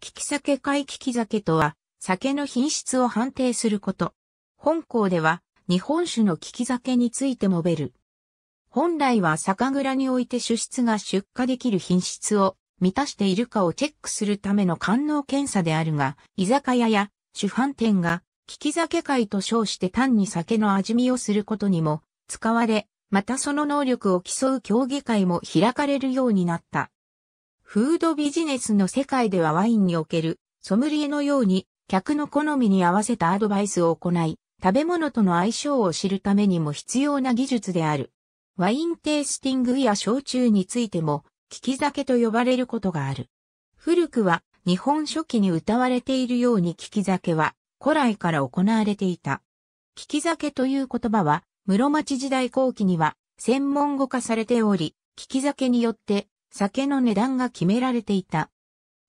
利き酒会利き酒とは、酒の品質を判定すること。本校では、日本酒の利き酒について述べる。本来は酒蔵において酒質が出荷できる品質を満たしているかをチェックするための官能検査であるが、居酒屋や主販店が利き酒会と称して単に酒の味見をすることにも使われ、またその能力を競う競技会も開かれるようになった。フードビジネスの世界ではワインにおけるソムリエのように客の好みに合わせたアドバイスを行い、食べ物との相性を知るためにも必要な技術である。ワインテイスティングや焼酎についても、聞き酒と呼ばれることがある。古くは日本初期に歌われているように聞き酒は古来から行われていた。聞き酒という言葉は室町時代後期には専門語化されており、聞き酒によって酒の値段が決められていた。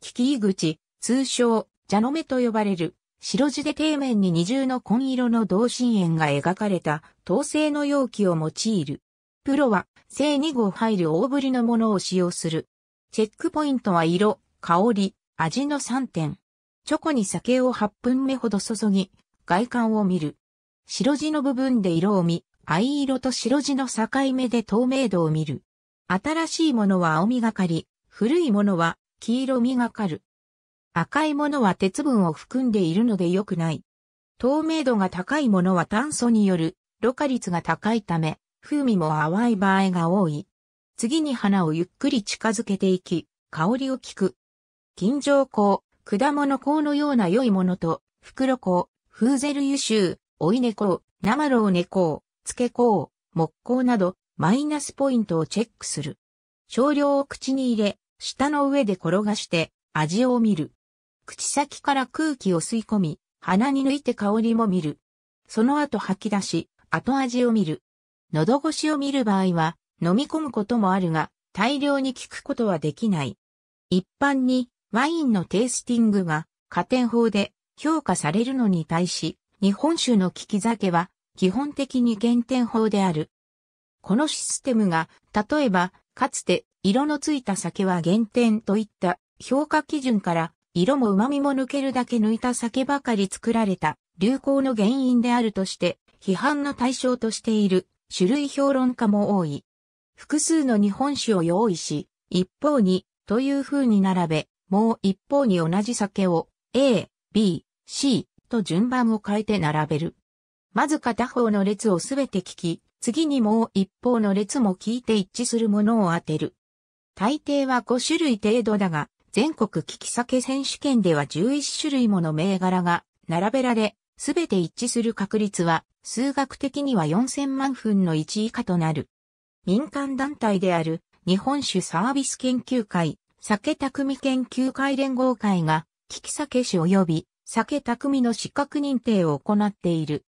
利き口、通称、蛇の目と呼ばれる、白地で底面に二重の紺色の同心円が描かれた、陶製の容器を用いる。プロは、正二号入る大ぶりのものを使用する。チェックポイントは色、香り、味の3点。チョコに酒を8分目ほど注ぎ、外観を見る。白地の部分で色を見、藍色と白地の境目で透明度を見る。新しいものは青みがかり、古いものは黄色みがかる。赤いものは鉄分を含んでいるので良くない。透明度が高いものは炭素によるろ過率が高いため、風味も淡い場合が多い。次に花をゆっくり近づけていき、香りを聞く。金城香、果物香のような良いものと、袋香、フーゼル油臭、追い猫、生老猫、漬け香、木香など、マイナスポイントをチェックする。少量を口に入れ、舌の上で転がして味を見る。口先から空気を吸い込み、鼻に抜いて香りも見る。その後吐き出し、後味を見る。喉越しを見る場合は、飲み込むこともあるが、大量に効くことはできない。一般に、ワインのテイスティングが、加点法で評価されるのに対し、日本酒の利き酒は、基本的に減点法である。このシステムが、例えば、かつて、色のついた酒は減点といった評価基準から、色も旨味も抜けるだけ抜いた酒ばかり作られた流行の原因であるとして、批判の対象としている種類評論家も多い。複数の日本酒を用意し、一方に、という風に並べ、もう一方に同じ酒を A、B、C と順番を変えて並べる。まず片方の列をすべて聞き、次にもう一方の列も聞いて一致するものを当てる。大抵は5種類程度だが、全国聞き酒選手権では11種類もの銘柄が並べられ、すべて一致する確率は、数学的には4000万分の1以下となる。民間団体である日本酒サービス研究会、酒匠研究会連合会が、聞き酒師及び酒匠の資格認定を行っている。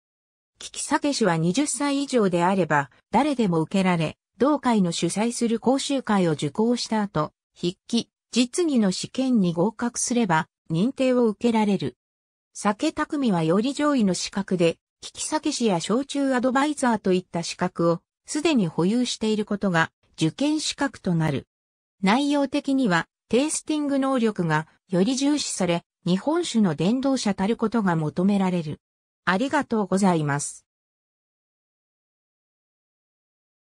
聞き酒師は20歳以上であれば、誰でも受けられ、同会の主催する講習会を受講した後、筆記、実技の試験に合格すれば、認定を受けられる。酒匠はより上位の資格で、聞き酒師や焼酎アドバイザーといった資格を、すでに保有していることが、受験資格となる。内容的には、テイスティング能力がより重視され、日本酒の伝道者たることが求められる。ありがとうございます。